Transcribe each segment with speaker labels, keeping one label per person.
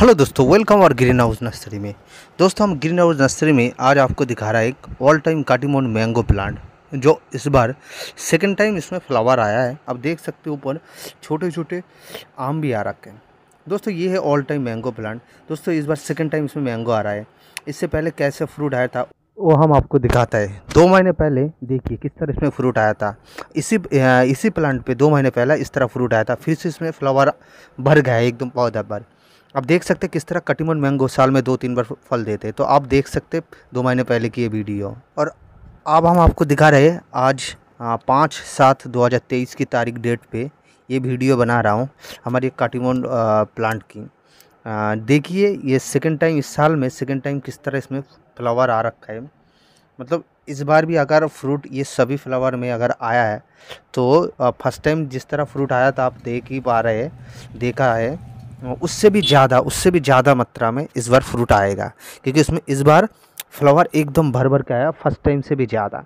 Speaker 1: hello दोस्तों welcome और green house nursery में दोस्तों हम ग्रीन हाउस नर्सरी में आज आपको दिखा रहा है एक all time Katimon mango plant जो इस बार सेकंड टाइम इसमें फ्लावर आया है आप देख सकते हो ऊपर छोटे छोटे आम भी आ रखे हैं दोस्तों ये है ऑल टाइम मैंगो प्लांट दोस्तों इस बार सेकेंड टाइम इसमें मैंगो आ रहा है इससे पहले कैसे फ्रूट आया था वो हम आपको दिखाता है दो महीने पहले देखिए किस तरह इसमें फ्रूट आया था इसी इसी प्लांट पे दो महीने पहले इस तरह फ्रूट आया था फिर से इसमें फ्लावर भर गया है एकदम पौधा पर आप देख सकते किस तरह कटिमन मैंगो साल में दो तीन बार फल देते हैं तो आप देख सकते दो महीने पहले की ये वीडियो और अब हम आपको दिखा रहे हैं आज हाँ, पाँच सात दो हज़ार तेईस की तारीख डेट पर ये वीडियो बना रहा हूँ हमारी काटिमोन प्लांट की देखिए ये सेकेंड टाइम इस साल में सेकेंड टाइम किस तरह इसमें फ्लावर आ रखा है मतलब इस बार भी अगर फ्रूट ये सभी फ्लावर में अगर आया है तो फर्स्ट टाइम जिस तरह फ्रूट आया था आप देख ही पा रहे हैं देखा है उससे भी ज़्यादा उससे भी ज़्यादा मात्रा में इस बार फ्रूट आएगा क्योंकि इसमें इस बार फ्लावर एकदम भर भर के आया फर्स्ट टाइम से भी ज़्यादा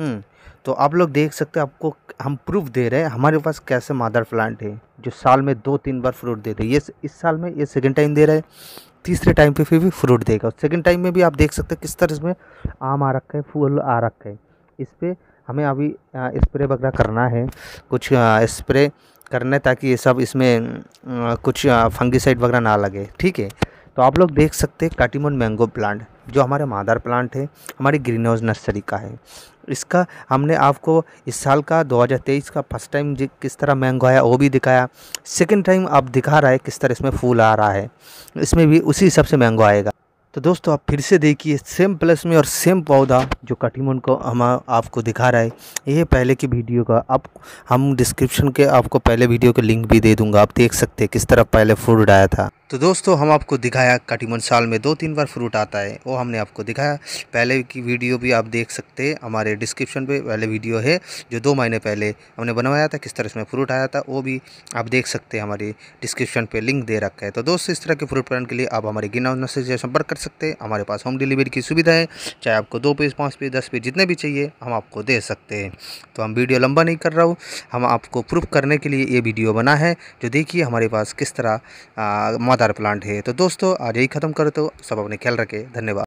Speaker 1: हम्म, तो आप लोग देख सकते हैं आपको हम प्रूफ दे रहे हैं हमारे पास कैसे मादर प्लांट है जो साल में दो तीन बार फ्रूट देते हैं ये इस साल में ये सेकेंड टाइम दे रहे हैं तीसरे टाइम पे फिर भी फ्रूट देगा सेकेंड टाइम में भी आप देख सकते हैं किस तरह इसमें आम आ रखा है फूल आ रखा है इस पर हमें अभी स्प्रे वगैरह करना है कुछ स्प्रे करना ताकि ये सब इसमें कुछ फंगीसाइड वगैरह ना लगे ठीक है तो आप लोग देख सकते हैं काटीमोन मैंगो प्लांट जो हमारे मादार प्लांट है हमारी ग्रीन हाउस नर्सरी का है इसका हमने आपको इस साल का 2023 का फर्स्ट टाइम किस तरह मैंगो आया वो भी दिखाया सेकेंड टाइम आप दिखा रहा है किस तरह इसमें फूल आ रहा है इसमें भी उसी हिसाब से मैंगो आएगा तो दोस्तों आप फिर से देखिए सेम प्लस में और सेम पौधा जो कटिमन को हम आपको दिखा रहा है ये पहले की वीडियो का आप हम डिस्क्रिप्शन के आपको पहले वीडियो के लिंक भी दे दूंगा आप देख सकते हैं किस तरह पहले फ्रूट आया था तो दोस्तों हम आपको दिखाया कटिमन साल में दो तीन बार फ्रूट आता है वो हमने आपको दिखाया पहले की वीडियो भी आप देख सकते हैं हमारे डिस्क्रिप्शन पर पहले वीडियो है जो दो महीने पहले हमने बनवाया था किस तरह इसमें फ्रूट आया था वो भी आप देख सकते हैं हमारे डिस्क्रिप्शन पर लिंक दे रखा है तो दोस्तों इस तरह के फ्रूट प्लान के लिए आप हमारे गिना से संपर्क कर सकते हैं हमारे पास होम डिलीवरी की सुविधा है चाहे आपको दो पीस पाँच पीस दस पीस जितने भी चाहिए हम आपको दे सकते हैं तो हम वीडियो लंबा नहीं कर रहा हूँ हम आपको प्रूफ करने के लिए ये वीडियो बना है जो देखिए हमारे पास किस तरह मादार प्लांट है तो दोस्तों आज यही ख़त्म करो तो सब अपने ख्याल रखें धन्यवाद